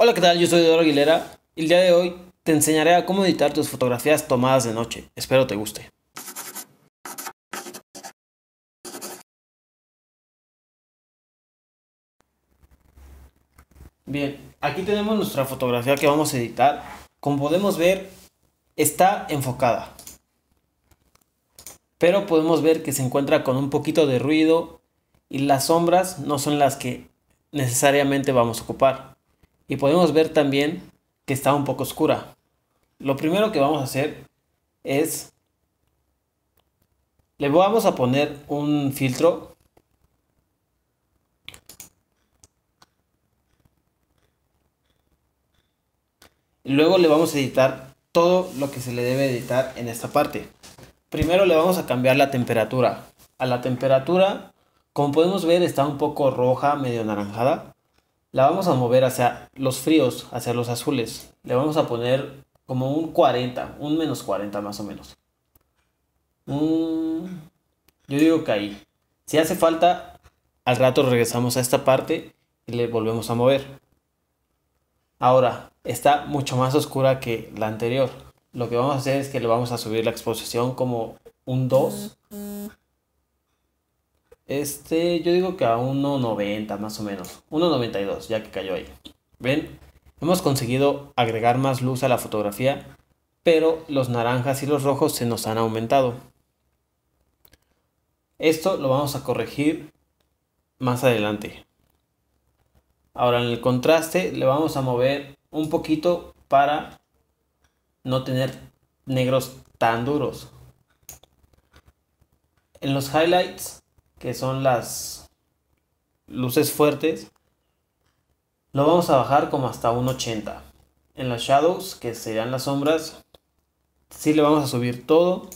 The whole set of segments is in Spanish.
Hola, ¿qué tal? Yo soy Eduardo Aguilera y el día de hoy te enseñaré a cómo editar tus fotografías tomadas de noche. Espero te guste. Bien, aquí tenemos nuestra fotografía que vamos a editar. Como podemos ver, está enfocada. Pero podemos ver que se encuentra con un poquito de ruido y las sombras no son las que necesariamente vamos a ocupar y podemos ver también que está un poco oscura. Lo primero que vamos a hacer es le vamos a poner un filtro Y Luego le vamos a editar todo lo que se le debe editar en esta parte. Primero le vamos a cambiar la temperatura. A la temperatura, como podemos ver, está un poco roja, medio naranjada la vamos a mover hacia los fríos, hacia los azules. Le vamos a poner como un 40, un menos 40 más o menos. Mm, yo digo que ahí. Si hace falta, al rato regresamos a esta parte y le volvemos a mover. Ahora, está mucho más oscura que la anterior. Lo que vamos a hacer es que le vamos a subir la exposición como un 2 este, yo digo que a 1.90 más o menos. 1.92, ya que cayó ahí. ¿Ven? Hemos conseguido agregar más luz a la fotografía, pero los naranjas y los rojos se nos han aumentado. Esto lo vamos a corregir más adelante. Ahora en el contraste le vamos a mover un poquito para no tener negros tan duros. En los highlights que son las luces fuertes, lo vamos a bajar como hasta un 80. En las shadows, que serán las sombras, sí le vamos a subir todo.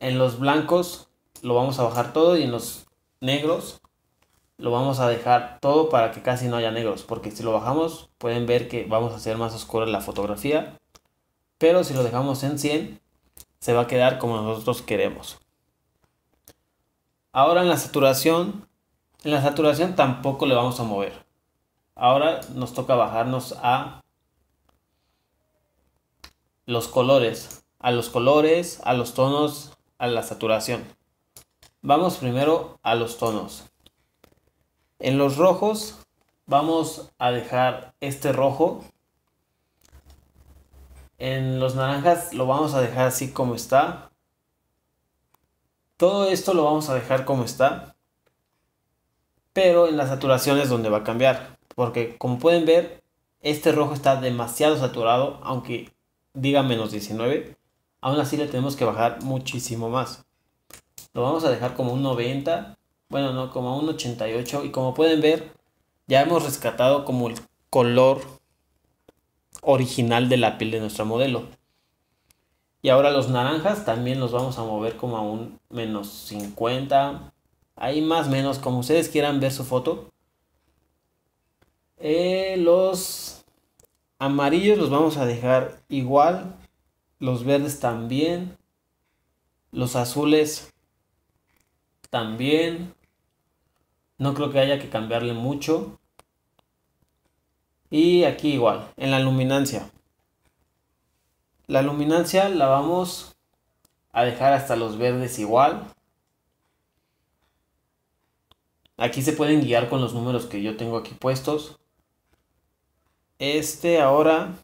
En los blancos lo vamos a bajar todo y en los negros lo vamos a dejar todo para que casi no haya negros. Porque si lo bajamos pueden ver que vamos a hacer más oscura la fotografía. Pero si lo dejamos en 100 se va a quedar como nosotros queremos. Ahora en la saturación, en la saturación tampoco le vamos a mover. Ahora nos toca bajarnos a los colores, a los colores, a los tonos, a la saturación. Vamos primero a los tonos. En los rojos vamos a dejar este rojo. En los naranjas lo vamos a dejar así como está. Todo esto lo vamos a dejar como está, pero en la saturación es donde va a cambiar, porque como pueden ver, este rojo está demasiado saturado, aunque diga menos 19, aún así le tenemos que bajar muchísimo más. Lo vamos a dejar como un 90, bueno, no, como un 88, y como pueden ver, ya hemos rescatado como el color original de la piel de nuestro modelo. Y ahora los naranjas también los vamos a mover como a un menos 50. Ahí más menos, como ustedes quieran ver su foto. Eh, los amarillos los vamos a dejar igual. Los verdes también. Los azules también. No creo que haya que cambiarle mucho. Y aquí igual, en la luminancia. La luminancia la vamos a dejar hasta los verdes igual. Aquí se pueden guiar con los números que yo tengo aquí puestos. Este ahora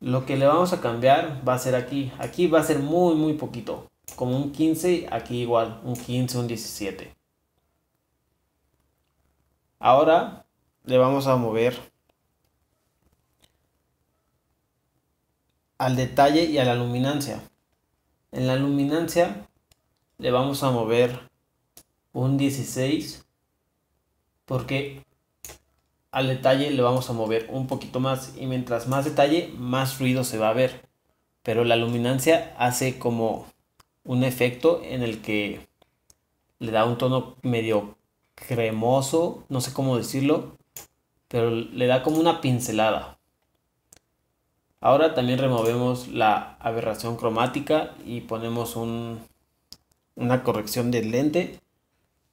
lo que le vamos a cambiar va a ser aquí. Aquí va a ser muy muy poquito. Como un 15, aquí igual, un 15, un 17. Ahora le vamos a mover al detalle y a la luminancia. En la luminancia le vamos a mover un 16 porque al detalle le vamos a mover un poquito más y mientras más detalle más ruido se va a ver. Pero la luminancia hace como un efecto en el que le da un tono medio cremoso, no sé cómo decirlo, pero le da como una pincelada. Ahora también removemos la aberración cromática y ponemos un, una corrección del lente.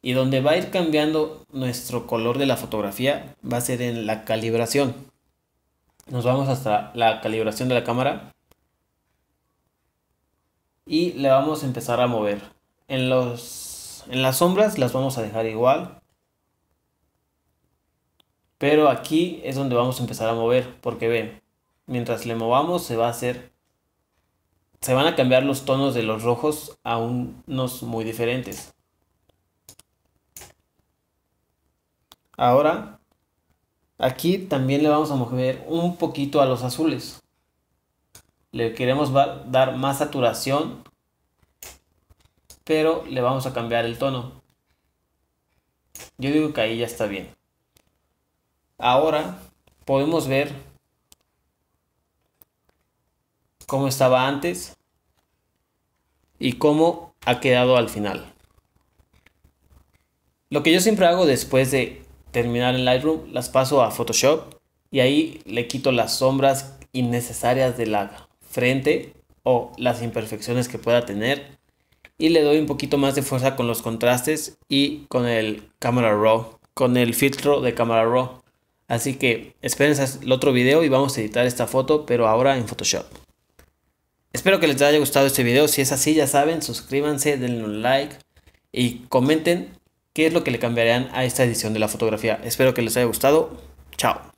Y donde va a ir cambiando nuestro color de la fotografía va a ser en la calibración. Nos vamos hasta la calibración de la cámara. Y le vamos a empezar a mover. En, los, en las sombras las vamos a dejar igual. Pero aquí es donde vamos a empezar a mover. Porque ven, mientras le movamos se va a hacer, se van a cambiar los tonos de los rojos a unos muy diferentes. Ahora, aquí también le vamos a mover un poquito a los azules. Le queremos dar más saturación, pero le vamos a cambiar el tono. Yo digo que ahí ya está bien. Ahora podemos ver cómo estaba antes y cómo ha quedado al final. Lo que yo siempre hago después de terminar en Lightroom, las paso a Photoshop y ahí le quito las sombras innecesarias de la frente o las imperfecciones que pueda tener y le doy un poquito más de fuerza con los contrastes y con el Camera Raw, con el filtro de Camera Raw. Así que esperen el otro video y vamos a editar esta foto, pero ahora en Photoshop. Espero que les haya gustado este video. Si es así, ya saben, suscríbanse, denle un like y comenten qué es lo que le cambiarían a esta edición de la fotografía. Espero que les haya gustado. Chao.